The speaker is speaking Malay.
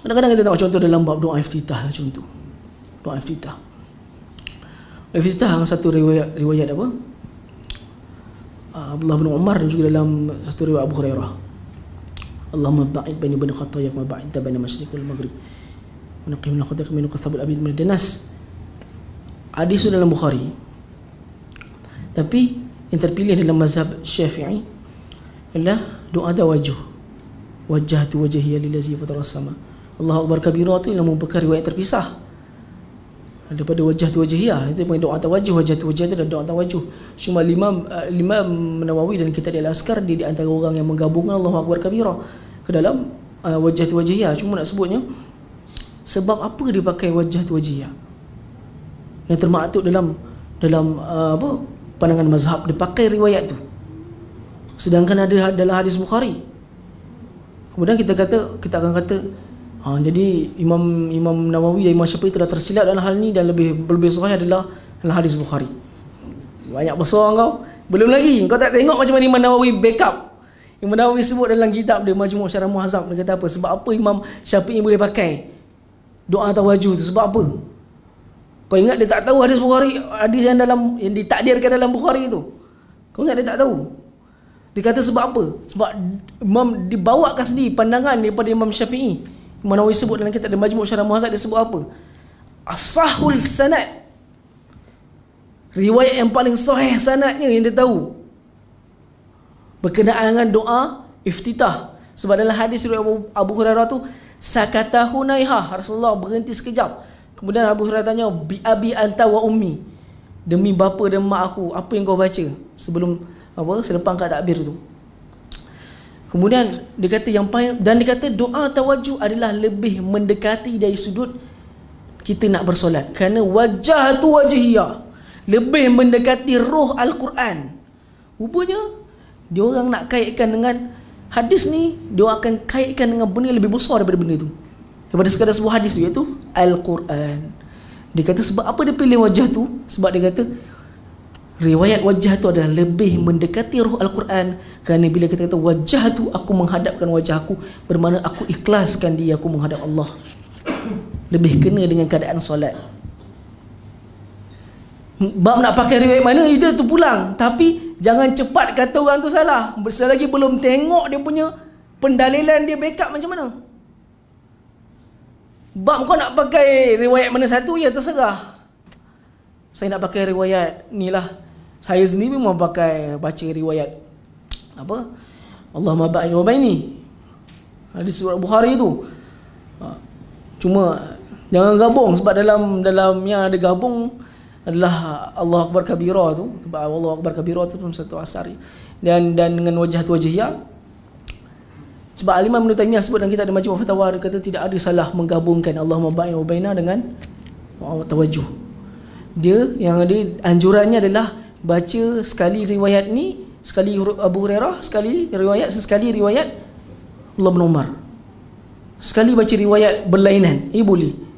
Kadang-kadang kita nak contoh dalam bab doa iftitah lah contoh. Doa iftitah. Iftitah satu riwayat riwayat apa? Ah, Abdullah bin Umar dan juga dalam satu riwayat Abu Hurairah. Allahumma ba'id baini bani khatayak wa ba'id baini masyriq wal maghrib. Menaqim la khatayak minu qasabul abid min denas. Hadis dalam Bukhari. Tapi yang terpilih dalam mazhab Syafi'i ialah doa tawajjuh. Wajjahtu Wajah lillazi fatara as-sama'a Allah Akbar Kabira tu ialah merupakan riwayat terpisah daripada wajah tu wajahiyah itu pun doa tawajuh wajah tu wajah itu dan doa tawajuh cuma lima lima menawawi dan kita dia laskar dia di antara orang yang menggabungkan Allah Akbar Kabira ke dalam uh, wajah tu wajahiyah cuma nak sebutnya sebab apa dia pakai wajah tu wajahiyah yang termaktub dalam dalam uh, apa pandangan mazhab dia pakai riwayat tu sedangkan ada dalam hadis Bukhari kemudian kita kata kita akan kata Ha, jadi Imam Imam Nawawi dan Imam Syafi'i telah tersilap dalam hal ni dan lebih lebih sahih adalah dalam hadis Bukhari. Banyak besar kau. Belum lagi kau tak tengok macam mana Imam Nawawi backup. Imam Nawawi sebut dalam kitab dia Majmu' Syarah Muhazzab dia kata apa? Sebab apa Imam Syafi'i boleh pakai doa tawajuh tu sebab apa? Kau ingat dia tak tahu hadis Bukhari hadis yang dalam yang ditakdirkan dalam Bukhari tu. Kau ingat dia tak tahu? Dia kata sebab apa? Sebab Imam dibawakan sendiri pandangan daripada Imam Syafi'i. Manawi sebut dalam kitab Al-Majmu' Syarah muhasad dia sebut apa? Asahul sanad. Riwayat yang paling sahih sanadnya yang dia tahu. Berkenaan dengan doa iftitah. Sebab dalam hadis riwayat Abu, Abu Hurairah tu sakatahu naiha Rasulullah berhenti sekejap. Kemudian Abu Hurairah tanya bi abi anta wa ummi. Demi bapa dan mak aku, apa yang kau baca sebelum apa selepas kat takbir tu? Kemudian dia kata yang paling dan dia kata doa tawajjuh adalah lebih mendekati dari sudut kita nak bersolat kerana wajah tu wajhiya lebih mendekati roh al-Quran. Rupanya dia orang nak kaitkan dengan hadis ni dia akan kaitkan dengan benda yang lebih besar daripada benda tu. Daripada sekadar sebuah hadis iaitu al-Quran. Dia kata sebab apa dia pilih wajah tu? Sebab dia kata riwayat wajah tu adalah lebih mendekati ruh Al-Quran kerana bila kita kata wajah tu aku menghadapkan wajah aku bermakna aku ikhlaskan dia aku menghadap Allah lebih kena dengan keadaan solat bab nak pakai riwayat mana itu tu pulang tapi jangan cepat kata orang tu salah selagi belum tengok dia punya pendalilan dia backup macam mana bab kau nak pakai riwayat mana satu ya terserah saya nak pakai riwayat ni lah saya sendiri memang pakai baca riwayat apa Allah mabain wa baini hadis surah Bukhari tu ha. cuma jangan gabung sebab dalam dalam yang ada gabung adalah Allah Akbar Kabira tu sebab Allah Akbar Kabira tu pun satu asar dan dan dengan wajah tu wajah yang sebab alimah bin Taymiyah sebut dalam kita ada majmu fatawah dia kata tidak ada salah menggabungkan Allah mabain wa baina dengan wa dia yang ada anjurannya adalah baca sekali riwayat ni sekali Abu Hurairah sekali riwayat sekali riwayat Allah bin Umar sekali baca riwayat berlainan ini boleh